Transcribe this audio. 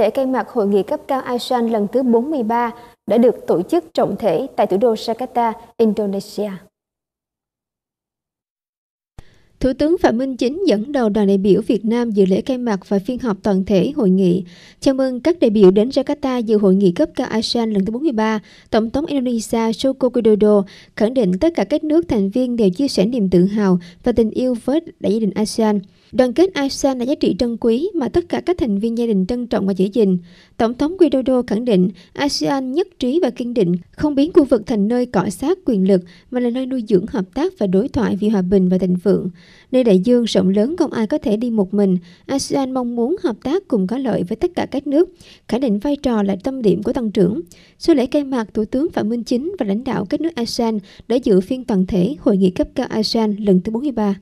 thể khai mạc hội nghị cấp cao ASEAN lần thứ 43 đã được tổ chức trọng thể tại thủ đô Jakarta, Indonesia. Thủ tướng Phạm Minh Chính dẫn đầu đoàn đại biểu Việt Nam dự lễ khai mạc và phiên họp toàn thể hội nghị. Chào mừng các đại biểu đến Jakarta dự hội nghị cấp cao ASEAN lần thứ 43. Tổng thống Indonesia Joko Widodo khẳng định tất cả các nước thành viên đều chia sẻ niềm tự hào và tình yêu với đại gia đình ASEAN. Đoàn kết ASEAN là giá trị trân quý mà tất cả các thành viên gia đình trân trọng và giữ gìn. Tổng thống Widodo khẳng định ASEAN nhất trí và kiên định không biến khu vực thành nơi cọ sát quyền lực mà là nơi nuôi dưỡng hợp tác và đối thoại vì hòa bình và thịnh vượng. Nơi đại dương rộng lớn không ai có thể đi một mình, ASEAN mong muốn hợp tác cùng có lợi với tất cả các nước, khẳng định vai trò là tâm điểm của tăng trưởng. Sau lễ khai mạc, Thủ tướng Phạm Minh Chính và lãnh đạo các nước ASEAN đã dự phiên toàn thể Hội nghị cấp cao ASEAN lần thứ 43.